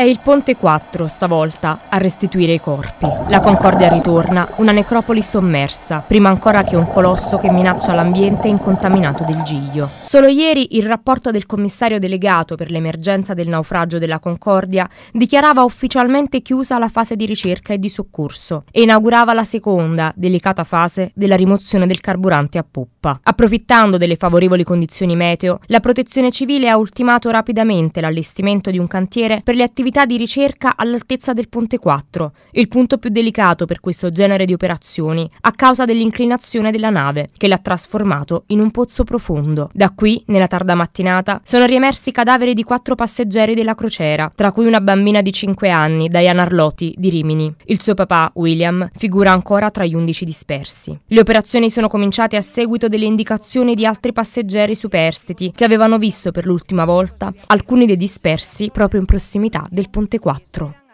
È il Ponte 4, stavolta, a restituire i corpi. La Concordia ritorna, una necropoli sommersa, prima ancora che un colosso che minaccia l'ambiente incontaminato del Giglio. Solo ieri il rapporto del commissario delegato per l'emergenza del naufragio della Concordia dichiarava ufficialmente chiusa la fase di ricerca e di soccorso e inaugurava la seconda, delicata fase della rimozione del carburante a poppa. Approfittando delle favorevoli condizioni meteo, la Protezione Civile ha ultimato rapidamente l'allestimento di un cantiere per le attività attività di ricerca all'altezza del Ponte 4, il punto più delicato per questo genere di operazioni, a causa dell'inclinazione della nave, che l'ha trasformato in un pozzo profondo. Da qui, nella tarda mattinata, sono riemersi i cadaveri di quattro passeggeri della crociera, tra cui una bambina di 5 anni, Diana Arlotti, di Rimini. Il suo papà, William, figura ancora tra gli 11 dispersi. Le operazioni sono cominciate a seguito delle indicazioni di altri passeggeri superstiti che avevano visto per l'ultima volta alcuni dei dispersi proprio in prossimità del del Ponte 4.